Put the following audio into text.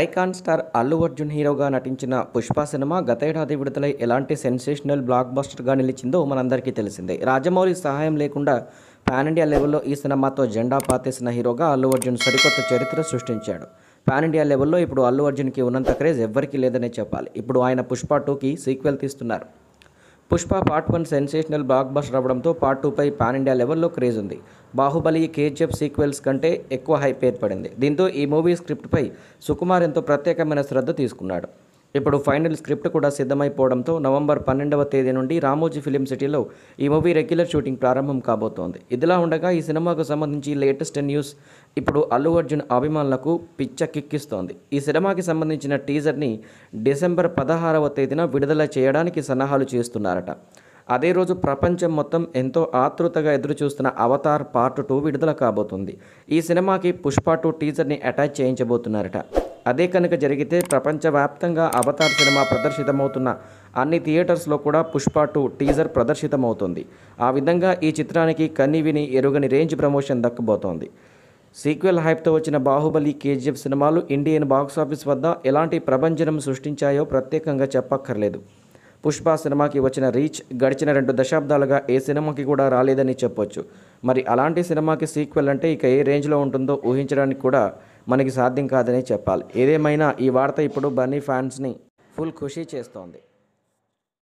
icon star Allu Arjun హీరోగా నటించిన Pushpa cinema గతేడాది విడుదలై ఎలాంటి సెన్సేషనల్ బ్లాక్ బస్టర్గా నిలిచిందో మనందరికీ తెలిసిందే రాజమౌళి సహాయం లేకుండా పాన్ ఇండియా లెవెల్లో ఈ సినిమాతో జెండా పాతేసిన హీరోగా అల్లు అర్జున్ సరికొత్త చరిత్ర సృష్టించాడు పాన్ ఇండియా లెవెల్లో ఇప్పుడు అల్లు అర్జున్కి ఉన్నంత క్రేజ్ ఎవ్వరికీ లేదనే చెప్పాలి ఇప్పుడు ఆయన పుష్ప టూకి సీక్వెల్ తీస్తున్నారు Pushpa part one sensational blockbuster రావడంతో పార్ట్ టూపై పాన్ ఇండియా లెవెల్లో క్రేజ్ ఉంది బాహుబలి కేజీఎఫ్ సీక్వెల్స్ కంటే ఎక్కువ హైప్ ఏర్పడింది దీంతో ఈ మూవీ స్క్రిప్ట్పై సుకుమార్ ఎంతో ప్రత్యేకమైన శ్రద్ధ తీసుకున్నాడు ఇప్పుడు ఫైనల్ స్క్రిప్ట్ కూడా సిద్ధమైపోవడంతో నవంబర్ పన్నెండవ తేదీ నుండి రామోజీ ఫిలిం సిటీలో ఈ మూవీ రెగ్యులర్ షూటింగ్ ప్రారంభం కాబోతోంది ఇదిలా ఉండగా ఈ సినిమాకు సంబంధించి లేటెస్ట్ న్యూస్ ఇప్పుడు అల్లు అర్జున్ అభిమానులకు పిచ్చ కిక్కిస్తోంది ఈ సినిమాకి సంబంధించిన టీజర్ని డిసెంబర్ పదహారవ తేదీన విడుదల చేయడానికి సన్నాహాలు చేస్తున్నారట అదే రోజు ప్రపంచం మొత్తం ఎంతో ఆతృతగా ఎదురుచూస్తున్న అవతార్ పార్ట్ టూ విడుదల కాబోతుంది ఈ సినిమాకి పుష్ప టూ టీజర్ని అటాచ్ చేయించబోతున్నారట అదే కనుక జరిగితే ప్రపంచవ్యాప్తంగా అవతార్ సినిమా ప్రదర్శితమవుతున్న అన్ని థియేటర్స్లో కూడా పుష్ప టూ టీజర్ ప్రదర్శితమవుతుంది ఆ విధంగా ఈ చిత్రానికి విని ఎరుగని రేంజ్ ప్రమోషన్ దక్కబోతోంది సీక్వెల్ హైప్తో వచ్చిన బాహుబలి కేజీఎఫ్ సినిమాలు ఇండియన్ బాక్సాఫీస్ వద్ద ఎలాంటి ప్రభంజనం సృష్టించాయో ప్రత్యేకంగా చెప్పక్కర్లేదు పుష్ప సినిమాకి వచ్చిన రీచ్ గడిచిన రెండు దశాబ్దాలుగా ఏ సినిమాకి కూడా రాలేదని చెప్పొచ్చు మరి అలాంటి సినిమాకి సీక్వెల్ అంటే ఇక ఏ రేంజ్లో ఉంటుందో ఊహించడానికి కూడా మనకి సాధ్యం కాదనే చెప్పాలి ఏదేమైనా ఈ వార్త ఇప్పుడు బన్నీ ఫ్యాన్స్ని ఫుల్ ఖుషీ చేస్తోంది